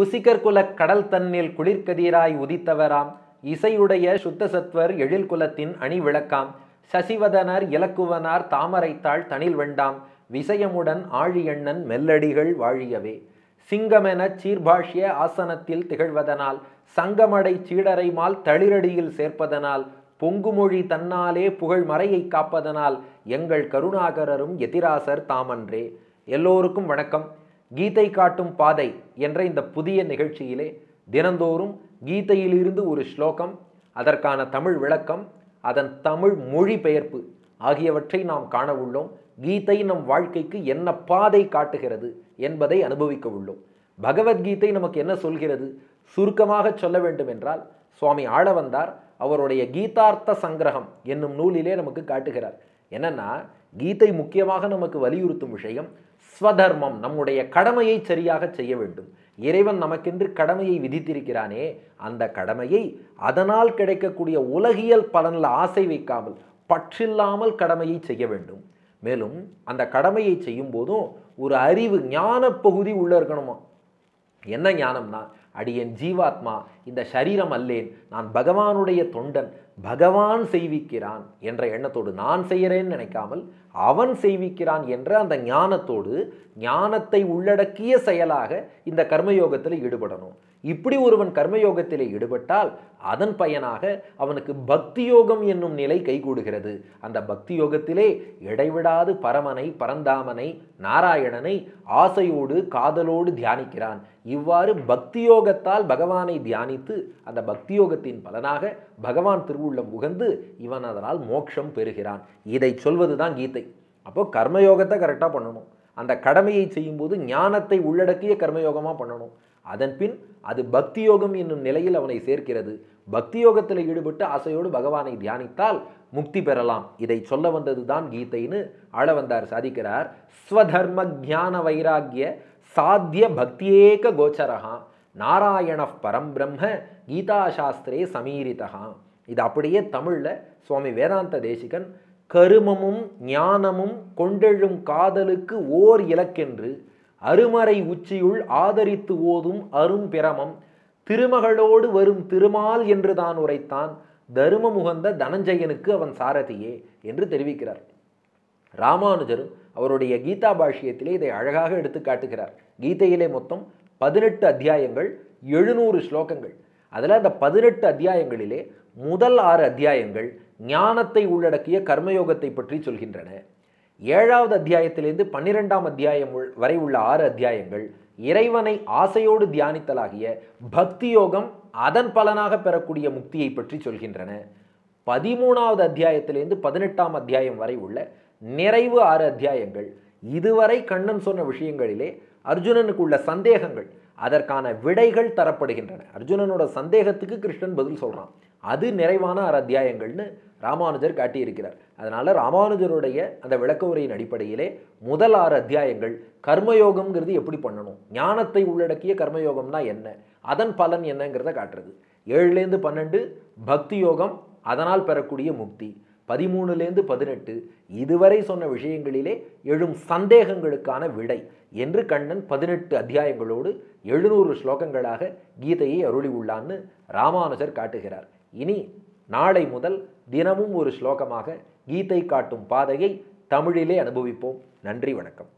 குசிகர்குல கடல் தன்னில் குளிர்கதிராய் உதித்தவராம் இசையுடைய சுத்த சத்வர் எழில் குலத்தின் அணி விளக்காம் சசிவதனர் இலக்குவனார் தாமரைத்தாள் தனில் வெண்டாம் விசயமுடன் ஆழியண்ணன் மெல்லடிகள் வாழியவே சிங்கமென சீர்பாஷ்ய ஆசனத்தில் திகழ்வதனால் சங்கமடை சீடரைமால் தளிரடியில் சேர்ப்பதனால் பொங்குமொழி தன்னாலே புகழ் மறையை காப்பதனால் எங்கள் கருணாகரரும் எதிராசர் தாமன்றே எல்லோருக்கும் வணக்கம் கீதை காட்டும் பாதை என்ற இந்த புதிய நிகழ்ச்சியிலே தினந்தோறும் கீதையிலிருந்து ஒரு ஸ்லோகம் அதற்கான தமிழ் விளக்கம் அதன் தமிழ் மொழிபெயர்ப்பு ஆகியவற்றை நாம் காண உள்ளோம் கீதை நம் வாழ்க்கைக்கு என்ன பாதை காட்டுகிறது என்பதை அனுபவிக்க உள்ளோம் பகவத்கீதை நமக்கு என்ன சொல்கிறது சுருக்கமாக சொல்ல வேண்டும் என்றால் சுவாமி ஆளவந்தார் அவருடைய கீதார்த்த சங்கிரகம் என்னும் நூலிலே நமக்கு காட்டுகிறார் என்னன்னா கீதை முக்கியமாக நமக்கு வலியுறுத்தும் விஷயம் ஸ்வதர்மம் நம்முடைய கடமையை சரியாக செய்ய வேண்டும் இறைவன் நமக்கென்று கடமையை விதித்திருக்கிறானே அந்த கடமையை அதனால் கிடைக்கக்கூடிய உலகியல் பலனில் ஆசை வைக்காமல் பற்றில்லாமல் கடமையை செய்ய வேண்டும் மேலும் அந்த கடமையை செய்யும் போதும் ஒரு அறிவு ஞான பகுதி உள்ளே இருக்கணுமா என்ன ஞானம்னா அடியன் ஜீவாத்மா இந்த சரீரம் அல்லேன் நான் பகவானுடைய தொண்டன் பகவான் செய்விக்கிறான் என்ற எண்ணத்தோடு நான் செய்கிறேன்னு நினைக்காமல் அவன் செய்விக்கிறான் என்ற அந்த ஞானத்தோடு ஞானத்தை உள்ளடக்கிய செயலாக இந்த கர்மயோகத்தில் ஈடுபடணும் இப்படி ஒருவன் கர்மயோகத்திலே ஈடுபட்டால் அதன் பயனாக அவனுக்கு பக்தி யோகம் என்னும் நிலை கைகூடுகிறது அந்த பக்தி யோகத்திலே இடைவிடாது பரமனை பரந்தாமனை நாராயணனை ஆசையோடு காதலோடு தியானிக்கிறான் இவ்வாறு பக்தி யோகத்தால் பகவானை தியானி சம்பாதித்து அந்த பக்தியோகத்தின் பலனாக பகவான் திருவுள்ளம் உகந்து இவன் அதனால் மோட்சம் பெறுகிறான் இதை சொல்வது தான் கீதை அப்போது கர்மயோகத்தை கரெக்டாக பண்ணணும் அந்த கடமையை செய்யும்போது ஞானத்தை உள்ளடக்கிய கர்மயோகமாக பண்ணணும் அதன் பின் அது பக்தி யோகம் என்னும் நிலையில் அவனை சேர்க்கிறது பக்தி யோகத்தில் ஈடுபட்டு ஆசையோடு பகவானை தியானித்தால் முக்தி பெறலாம் இதை சொல்ல வந்தது தான் கீதைன்னு ஆள வந்தார் சாதிக்கிறார் ஸ்வதர்ம ஜான வைராகிய சாத்திய பக்தியேக கோச்சரகான் நாராயண பரம்பிரம்ம கீதாசாஸ்திரே சமீரிதகா இது அப்படியே தமிழில் சுவாமி வேதாந்த தேசிகன் கருமமும் ஞானமும் கொண்டெழும் காதலுக்கு ஓர் இலக்கென்று அருமறை உச்சியுள் ஆதரித்து ஓதும் அரும்பிரமம் திருமகளோடு வரும் திருமால் என்று தான் உரைத்தான் தரும முகந்த தனஞ்சயனுக்கு அவன் சாரதியே என்று தெரிவிக்கிறார் ராமானுஜரும் அவருடைய கீதா பாஷ்யத்திலே இதை அழகாக எடுத்து காட்டுகிறார் கீதையிலே மொத்தம் பதினெட்டு அத்தியாயங்கள் எழுநூறு ஸ்லோகங்கள் அதில் அந்த பதினெட்டு அத்தியாயங்களிலே முதல் ஆறு அத்தியாயங்கள் ஞானத்தை உள்ளடக்கிய கர்மயோகத்தை பற்றி சொல்கின்றன ஏழாவது அத்தியாயத்திலிருந்து பன்னிரெண்டாம் அத்தியாயம் வரை உள்ள ஆறு அத்தியாயங்கள் இறைவனை ஆசையோடு தியானித்தலாகிய பக்தி யோகம் அதன் பலனாக பெறக்கூடிய முக்தியை பற்றி சொல்கின்றன பதிமூணாவது அத்தியாயத்திலிருந்து பதினெட்டாம் அத்தியாயம் வரை உள்ள நிறைவு ஆறு அத்தியாயங்கள் இதுவரை கண்ணன் சொன்ன விஷயங்களிலே அர்ஜுனனுக்கு உள்ள சந்தேகங்கள் அதற்கான விடைகள் தரப்படுகின்றன அர்ஜுனனோட சந்தேகத்துக்கு கிருஷ்ணன் பதில் சொல்கிறான் அது நிறைவான ஆறு அத்தியாயங்கள்னு ராமானுஜர் காட்டியிருக்கிறார் அதனால் ராமானுஜருடைய அந்த விளக்க உரையின் அடிப்படையிலே முதல் ஆறு அத்தியாயங்கள் கர்மயோகம்ங்கிறது எப்படி பண்ணணும் ஞானத்தை உள்ளடக்கிய கர்மயோகம்னா என்ன அதன் பலன் என்னங்கிறத காட்டுறது ஏழுலேருந்து பன்னெண்டு பக்தி யோகம் அதனால் பெறக்கூடிய முக்தி பதிமூணுலேருந்து பதினெட்டு இதுவரை சொன்ன விஷயங்களிலே எழும் சந்தேகங்களுக்கான விடை என்று கண்ணன் பதினெட்டு அத்தியாயங்களோடு எழுநூறு ஸ்லோகங்களாக கீதையை அருளி உள்ளான்னு ராமானுஜர் காட்டுகிறார் இனி நாளை முதல் தினமும் ஒரு ஸ்லோகமாக கீதை காட்டும் பாதையை தமிழிலே அனுபவிப்போம் நன்றி வணக்கம்